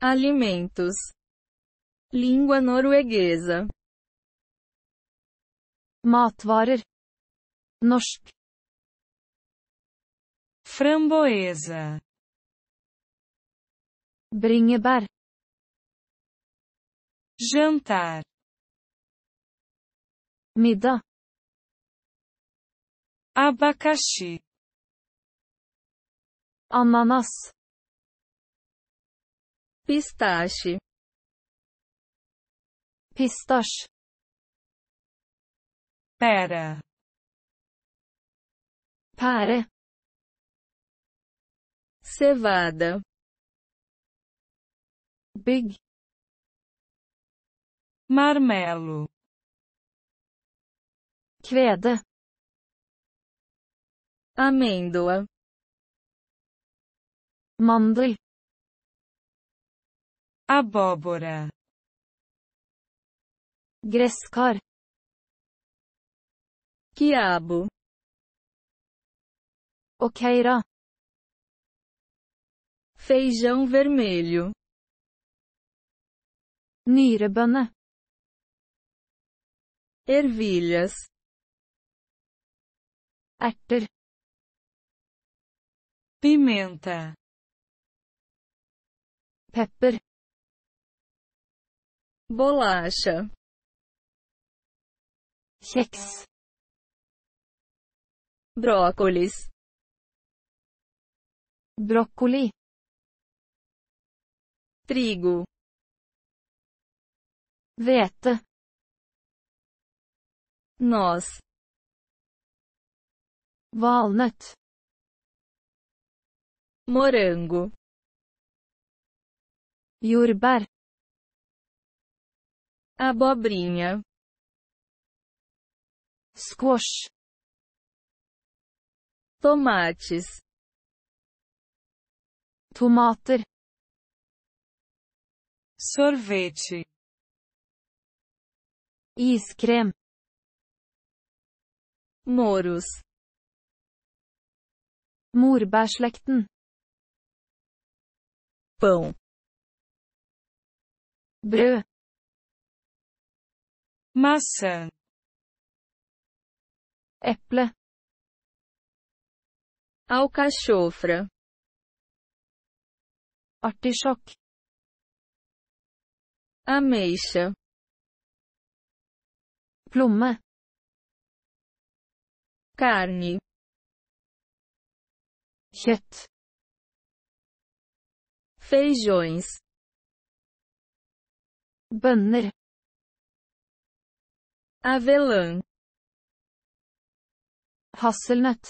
Alimentos. Língua norueguesa. Matvarer. Norsk. Framboesa. Bringebär. Jantar. Mida. Abacaxi. Ananas pistache, pistache, pera, pere, cevada, big, marmelo, queda amêndoa, mandel abóbora, grescor quiabo, oqueira, feijão vermelho, nyrebønne, ervilhas, erter, pimenta, pepper bolacha, kjeks, brócolis, brócoli, trigo, vete, noz, walnut, morango, jordbær, abobrinha, squash, tomates, tomater, sorvete, iskrem, moros, morbærslekten, pão, brød, maçã, apple, alcachofra, Artichoque. ameixa, pluma, carne, Jet. feijões, Banner. avelã, hasselnøtt,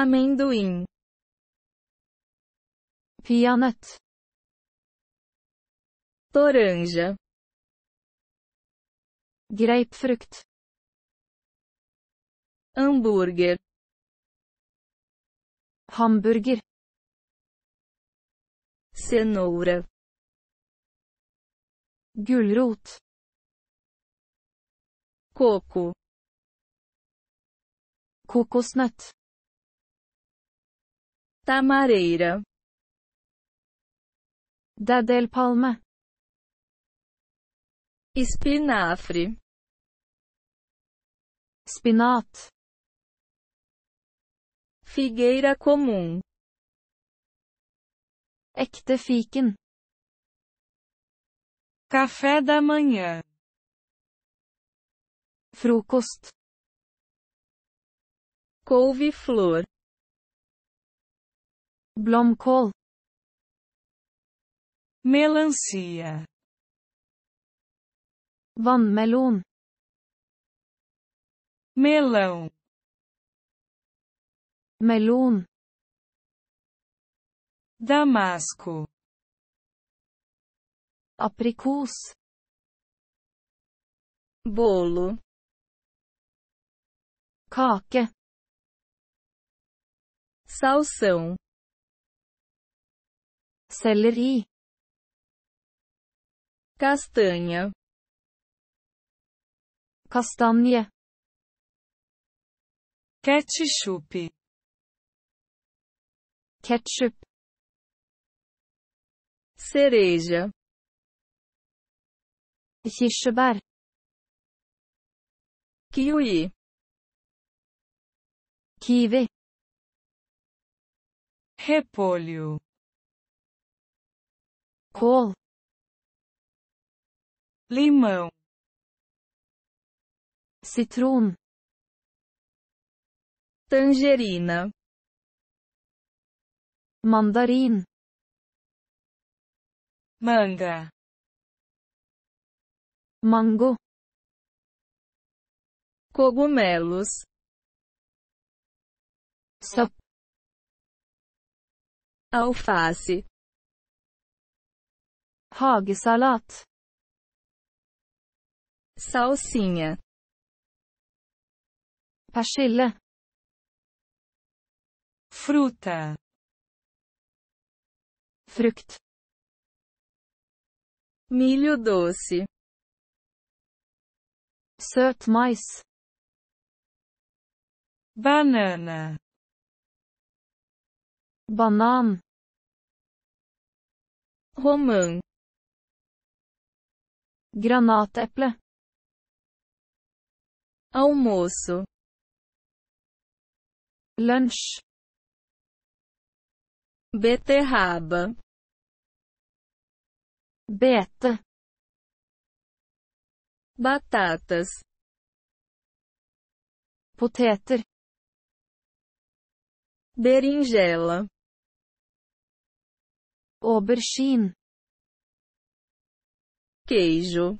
amendoim, peanøtt, toranja, grapefrukt, Hamburger. hamburger, cenoura, gulrot, coco kokosnut tamareira palma espinafre spinat figueira comum ekte fiken café da manhã Frukost. Couve-flor. Blomkål. Melancia. Vannmelon. Melão. Melon. Damasco. Apricos. Bolo kake salsão selleri castanha castanha, ketchup ketchup cereja kirsebär kiwi kiwi, Repolho. Col. Limão. Citron. Tangerina. mandarim, Manga. Mango. Cogumelos alface hog salat, salsinha persille fruta frukt milho doce söt mais banana banan romã granatäpple almoço lunch beterraba beta batatas poteter berinjela aubergine, queijo,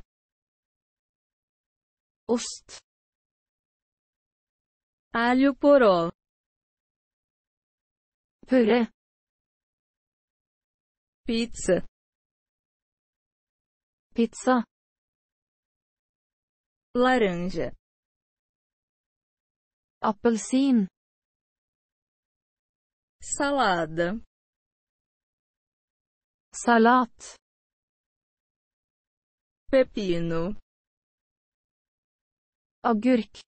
ost, alho poró, purê, pizza, pizza, laranja, apelsin, salada salat, pepino, agurk,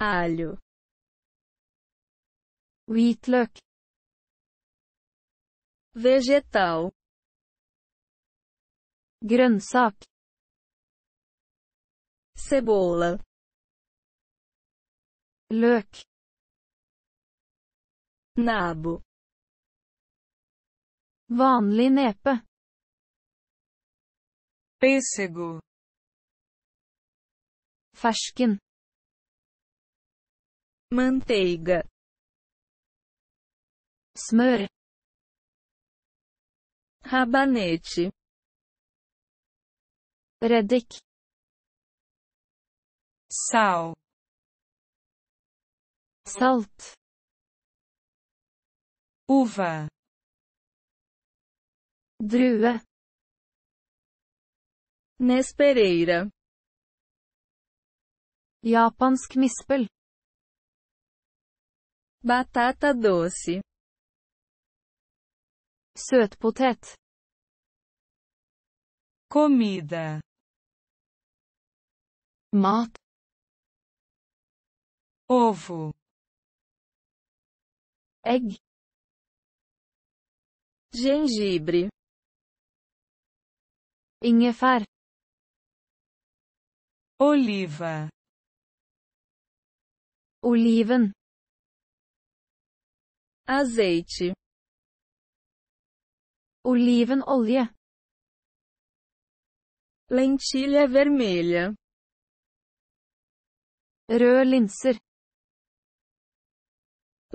alho, vitlök, vegetal, grönsak, cebola, løk, nabo Vanlig nepe. Pêssego. Fersken. Manteiga. Smør. Rabanete. Reddik. Sal. Salt. Uva. Drue. Nespereira. Pereira. Japansk mispel. Batata doce. Sötpotet. Comida. Mat. Ovo. Egg. Gengibre ingefär oliva oliven azeite olivenolje lentilha vermelha rød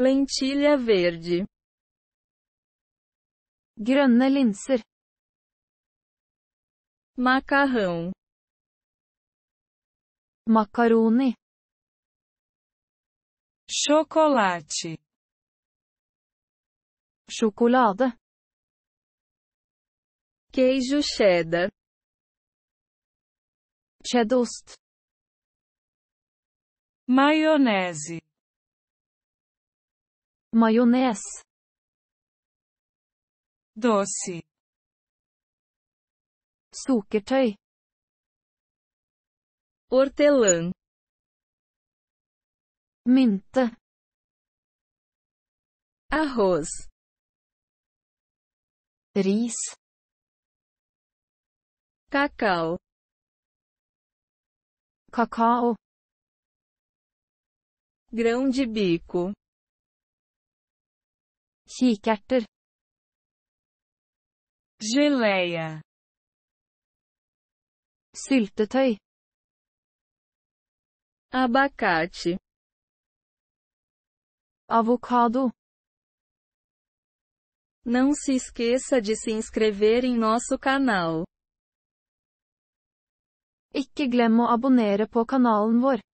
lentilha verde grønne linser macarrão, macaroni, chocolate, chocolada, queijo cheddar, cheddost, maionese, maionese, doce, Sukkertøy. Hortelã. Mynte. Arroz. Ris. Cacau. Cacau. Grão de bico. Kikerter. Geleia. Syltetøy. Abacate. Avocado. Não se esqueça de se inscrever em nosso canal. Ikke glem å abonnere på kanalen vår.